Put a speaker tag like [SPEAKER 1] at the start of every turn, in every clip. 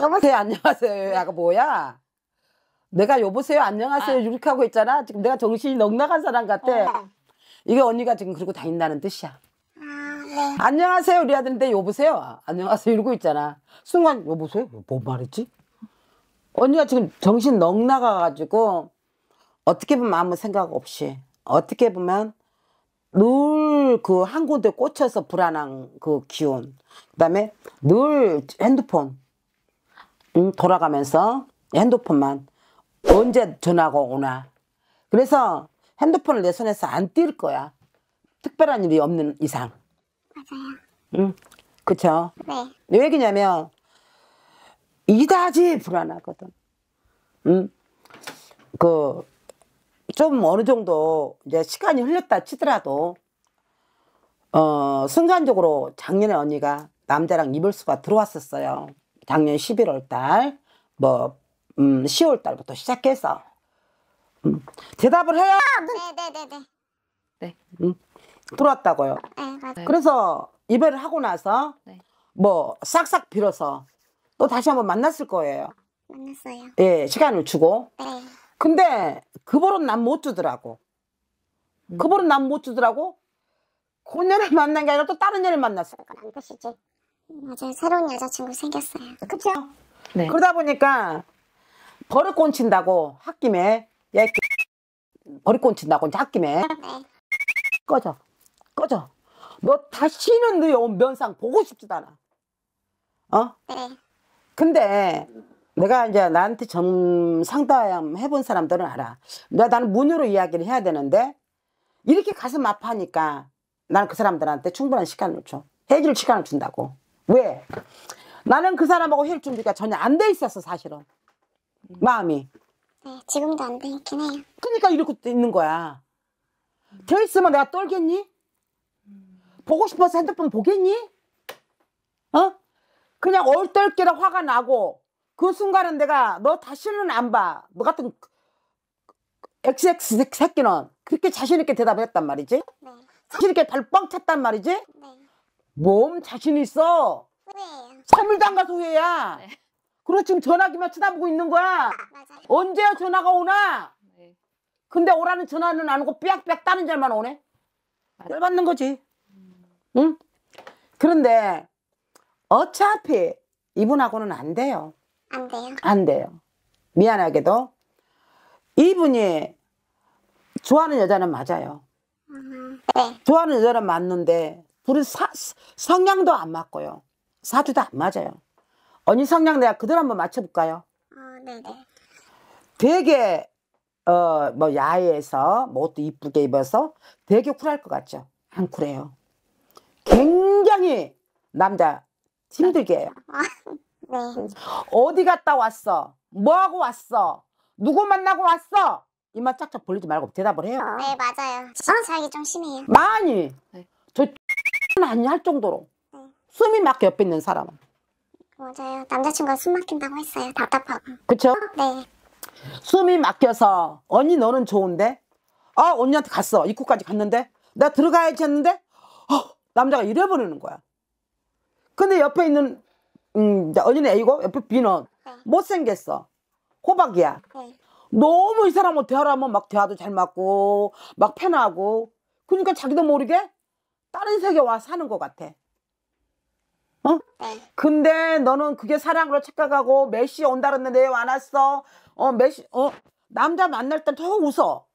[SPEAKER 1] 여보세요 네, 안녕하세요. 야가 네. 뭐야? 내가 여보세요 안녕하세요 이렇게 아. 하고 있잖아. 지금 내가 정신이 넉나간 사람 같아. 어. 이게 언니가 지금 그러고 다닌다는 뜻이야. 아, 네. 안녕하세요 우리 아들인데 네, 여보세요 안녕하세요 이러고 있잖아 순간 여보세요 뭐 말했지 언니가 지금 정신 넉나가가지고 어떻게 보면 아무 생각 없이 어떻게 보면 늘 그 한 곳에 꽂혀서 불안한 그 기운 그다음에 늘 핸드폰 응? 돌아가면서 핸드폰만 언제 전화가 오나 그래서 핸드폰을 내 손에서 안뛸 거야 특별한 일이 없는 이상 맞아요 응 그쵸 네. 왜 그러냐면 이다지 불안하거든 응그 좀 어느 정도 이제 시간이 흘렸다 치더라도 어 순간적으로 작년에 언니가 남자랑 이별수가 들어왔었어요. 작년 11월 달, 뭐, 음, 10월 달부터 시작해서, 음, 대답을 해요 아, 네네네네. 네, 네. 네. 음, 들어왔다고요. 네, 맞아요. 그래서 이별을 하고 나서, 네. 뭐, 싹싹 빌어서 또 다시 한번 만났을 거예요. 만났어요. 예, 시간을 주고. 네. 근데 그 벌은 난못 주더라고. 음. 그 벌은 난못 주더라고. 그 년을 만난 게 아니라 또 다른 년을 만났어. 그건 안 되시지. 맞아요. 새로운 여자친구 생겼어요. 그쵸? 네. 그러다 보니까 버릇 꼰친다고 학김에 얘 버릇 꼰친다고 학김에 네. 꺼져 꺼져 너 다시는 너네 면상 보고 싶지도 않아 어? 네. 근데 내가 이제 나한테 점 상담 해본 사람들은 알아 내가 나는 문으로 이야기를 해야 되는데 이렇게 가슴 아파하니까 나는 그 사람들한테 충분한 시간을 줘 해줄 시간을 준다고 왜? 나는 그 사람하고 헤어질 준비가 전혀 안 돼 있었어 사실은 마음이 네, 지금도 안 돼 있긴 해요 그러니까 이렇게 있는 거야 돼 있으면 내가 떨겠니? 보고 싶어서 핸드폰 보겠니? 어? 그냥 얼떨결에 화가 나고 그 순간은 내가 너 다시는 안 봐. 너 같은 XX 새끼는 그렇게 자신있게 대답을 했단 말이지? 네. 자신있게 발 뻥 찼단 말이지? 네. 몸 자신 있어? 후회예요. 3일도 가서 후회야. 네. 그리고 지금 전화기만 쳐다보고 있는 거야. 아, 맞아요. 언제야 전화가 오나? 네. 근데 오라는 전화는 안 오고 삐약삐약 따는 자만 오네. 열받는 거지. 응? 그런데 어차피 이분하고는 안 돼요. 안 돼요. 안 돼요. 미안하게도 이분이 좋아하는 여자는 맞아요. 음, 네. 좋아하는 여자는 맞는데 둘은 사, 성향도 안 맞고요. 사주도 안 맞아요. 언니 성향 내가 그대로 한번 맞춰볼까요? 어, 네네. 되게 어, 뭐야외서뭐 뭐 옷도 이쁘게 입어서 되게 쿨할 것 같죠? 안 쿨해요. 굉장히 남자 힘들게 해요. 아, 네. 어디 갔다 왔어? 뭐하고 왔어? 누구 만나고 왔어? 이만 짝짝 벌리지 말고 대답을 해요. 어, 네 맞아요. 저는 어? 자기 좀 심해요. 많이. 네. 아니 할 정도로 응. 숨이 막 옆에 있는 사람은 맞아요 남자친구가 숨 막힌다고 했어요 답답하고 그쵸? 네 숨이 막혀서 언니 너는 좋은데 아 언니한테 갔어 입구까지 갔는데 나 들어가야지 했는데 어, 남자가 이래버리는 거야 근데 옆에 있는 음, 언니는 A고 옆에 B는 네. 못생겼어 호박이야 네. 너무 이 사람하고 대화를 하면 막 대화도 잘 맞고 막 편하고 그러니까 자기도 모르게 다른 세계 와 사는 것 같아. 어? 네. 근데 너는 그게 사랑으로 착각하고 몇 시에 온다 그랬는데 왜안 왔어? 어, 몇 시, 어? 남자 만날 땐 더 웃어.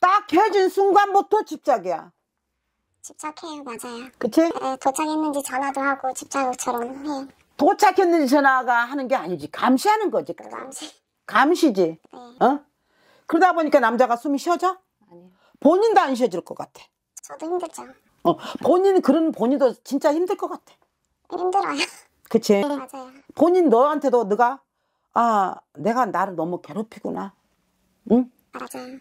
[SPEAKER 1] 딱 해준 순간부터 집착이야. 집착해요, 맞아요. 그치? 네, 도착했는지 전화도 하고 집착처럼 해. 도착했는지 전화가 하는 게 아니지. 감시하는 거지. 감시. 감시지. 네. 어? 그러다 보니까 남자가 숨이 쉬어져? 아니요. 본인도 안 쉬어질 것 같아. 저도 힘들죠. 어, 본인 그런 본인도 진짜 힘들 것 같아. 힘들어요. 그치? 네, 맞아요. 본인 너한테도 네가 아 내가 나를 너무 괴롭히구나. 응? 맞아요.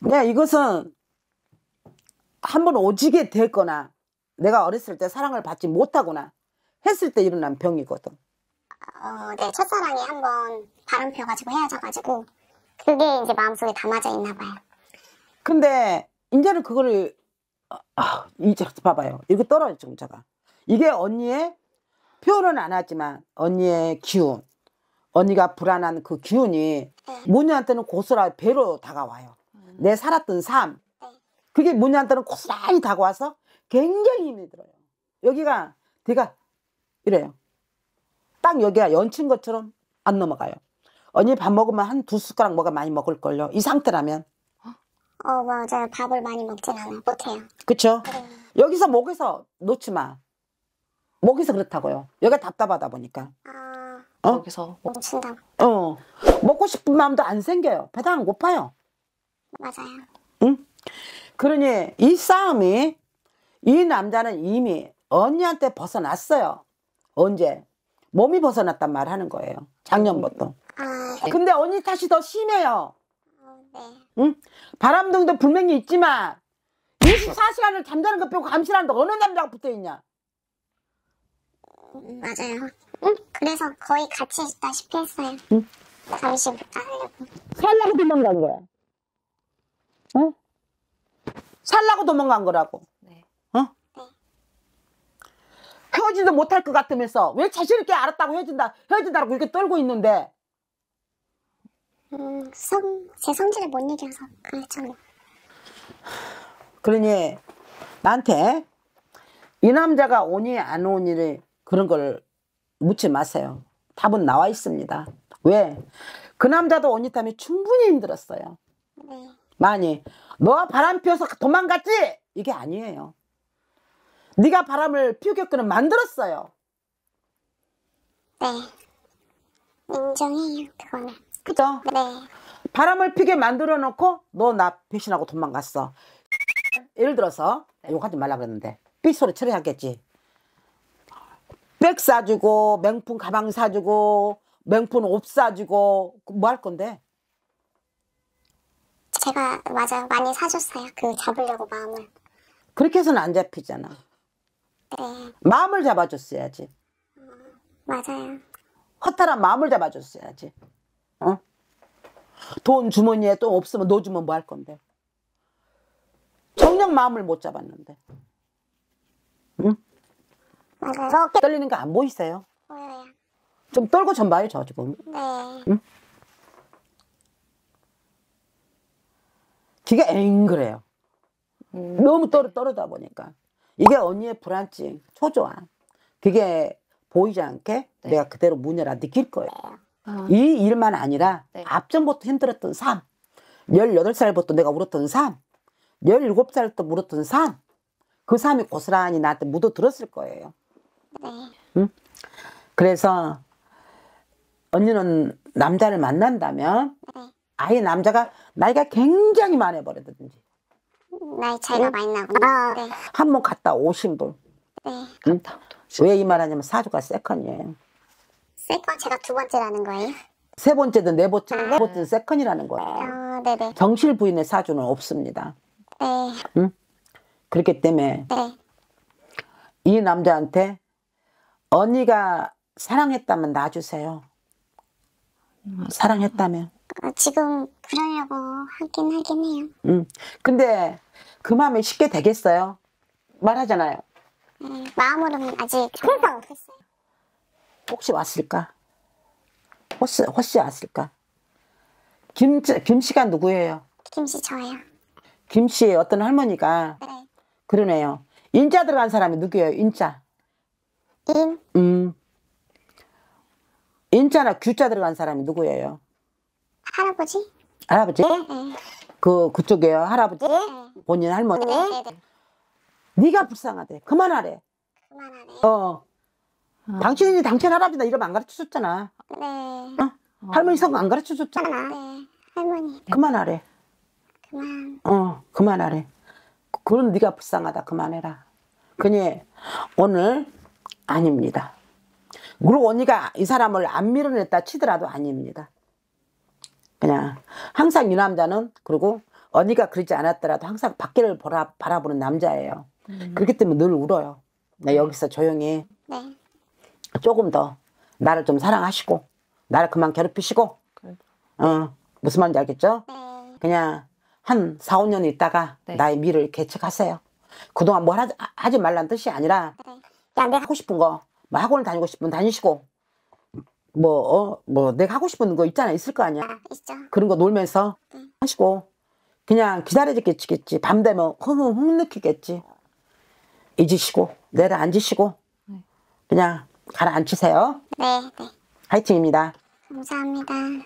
[SPEAKER 1] 내가 이것은 한 번 오지게 됐거나 내가 어렸을 때 사랑을 받지 못하거나 했을 때 일어난 병이거든. 어, 네 첫사랑이 한번 바람 피워가지고 헤어져가지고 그게 이제 마음속에 담아져 있나 봐요. 근데 이제는 그거를 아, 이제 봐봐요. 이렇게 떨어졌죠, 문자가. 이게 언니의 표현은 안 하지만 언니의 기운, 언니가 불안한 그 기운이 모녀한테는 네. 고스란히 배로 다가와요. 음. 내 살았던 삶, 네. 그게 모녀한테는 고스란히 다가와서 굉장히 힘이 들어요. 여기가 내가 이래요. 딱 여기가 연친 것처럼 안 넘어가요. 언니 밥 먹으면 한 두 숟가락 뭐가 많이 먹을걸요. 이 상태라면. 어 맞아요. 밥을 많이 먹진 않아요. 못해요. 그쵸? 네. 여기서 목에서 놓지 마. 목에서 그렇다고요. 여기가 답답하다 보니까. 아... 어? 여기서 먹친다. 어. 먹고 싶은 마음도 안 생겨요. 배당안 고파요. 맞아요. 응? 그러니 이 싸움이 이 남자는 이미 언니한테 벗어났어요. 언제? 몸이 벗어났단 말 하는 거예요. 작년부터. 아... 네. 근데 언니 탓이 더 심해요. 바람둥도 이 불명이 있지만 24시간을 잠자는 것 빼고 감시하는데 어느 남자가 붙어있냐? 맞아요. 응? 그래서 거의 같이 있다시피 했어요. 응? 잠시 못하려고. 살라고 도망간 거야. 어? 살라고 도망간 거라고. 네. 어? 네. 헤어지도 못할 것 같으면서 왜 자신 있게 알았다고 헤어진다 헤어진다라고 이렇게 떨고 있는데 음, 성, 제 성질을 못 이겨서 그랬죠 그러니 나한테 이 남자가 오니 안 오니를 그런 걸 묻지 마세요. 답은 나와 있습니다. 왜? 그 남자도 오니 때문에 충분히 힘들었어요. 네. 많이. 너 바람 피워서 도망갔지? 이게 아니에요. 네가 바람을 피우게끔 만들었어요. 네. 인정해요. 그거는. 그죠? 네. 바람을 피게 만들어 놓고 너 나 배신하고 도망갔어. 예를 들어서 네. 욕하지 말라 그랬는데 삐소리 처리하겠지. 백 사주고 명품 가방 사주고 명품 옷 사주고 뭐 할 건데? 제가 맞아 요 많이 사줬어요. 그 잡으려고 마음을. 그렇게 해서는 안 잡히잖아. 네. 마음을 잡아줬어야지. 음, 맞아요. 허탈한 마음을 잡아줬어야지. 돈 주머니에 또 없으면 너 주면 뭐 할 건데. 정녕 마음을 못 잡았는데. 응? 맞아요. 떨리는 거 안 보이세요? 보여요. 좀 떨고 전 봐요, 저 지금. 네. 응? 기가 앵그래요. 음. 너무 떨어, 떨어다 보니까. 이게 언니의 불안증, 초조함. 그게 보이지 않게 네. 내가 그대로 문열아 느낄 거예요. 네. 어. 이 일만 아니라 네. 앞전부터 힘들었던 삶, 1 8 살부터 내가 울었던 삶, 1 7 살부터 울었던 삶, 그 삶이 고스란히 나한테 묻어들었을 거예요. 네. 응? 그래서 언니는 남자를 만난다면 네. 아예 남자가 나이가 굉장히 많아 버렸든지 나이 차이가 응? 많이 나구나. 아, 네. 한번 갔다 오신 분. 네. 응? 왜이 말하냐면 사주가 세컨이에요. 세컨제가두 번째라는 거예요? 세 번째든 네 번째든 아. 네 번째든 세컨이라는 거예요. 아, 어, 네네. 정실 부인의 사주는 없습니다. 네. 응? 그렇기 때문에 네. 이 남자한테 언니가 사랑했다면 놔주세요. 사랑했다면. 아, 지금 그러려고 하긴 하긴 해요. 응. 근데 그 마음이 쉽게 되겠어요? 말하잖아요. 네, 마음으로는 아직 생각 없했어요 혹시 왔을까? 혹시, 혹시 왔을까? 김, 김씨가 누구예요? 김 씨 저예요. 김 씨 어떤 할머니가 네. 그러네요. 인자 들어간 사람이 누구예요? 인자. 인? 음. 인자나 규자 들어간 사람이 누구예요? 할아버지. 할아버지? 네. 그, 그쪽이에요. 할아버지? 네. 본인 할머니? 네. 네, 네. 네가 불쌍하대. 그만하래. 그만하래. 어. 어. 당신이 당신 할아버지 나 이름 안 가르쳐 줬잖아. 네. 어? 어. 할머니 성안 가르쳐 줬잖아. 네. 할머니. 네. 그만하래. 그만. 어, 그만하래. 그건 네가 불쌍하다. 그만해라. 그니 오늘 아닙니다. 그리고 언니가 이 사람을 안 밀어냈다 치더라도 아닙니다. 그냥 항상 이 남자는 그리고 언니가 그러지 않았더라도 항상 밖을 바라보는 남자예요. 음. 그렇기 때문에 늘 울어요. 나 네, 음. 여기서 조용히 네. 조금 더 나를 좀 사랑하시고 나를 그만 괴롭히시고 그래 그렇죠. 어, 무슨 말인지 알겠죠? 네. 그냥 한 4, 5년 있다가 네. 나의 미를 개척하세요. 그동안 뭘 하지, 하지 말란 뜻이 아니라 네. 야, 내가 하고 싶은 거, 뭐학원 다니고 싶으 다니시고 뭐, 어, 뭐 내가 하고 싶은 거 있잖아 있을 거 아니야 아, 있죠. 그런 거 놀면서 응. 네. 하시고 그냥 기다려지겠지 밤 되면 흥흥 흥 느끼겠지 잊으시고 내려앉으시고 응. 그냥 가라앉히세요. 네, 네. 화이팅입니다. 감사합니다.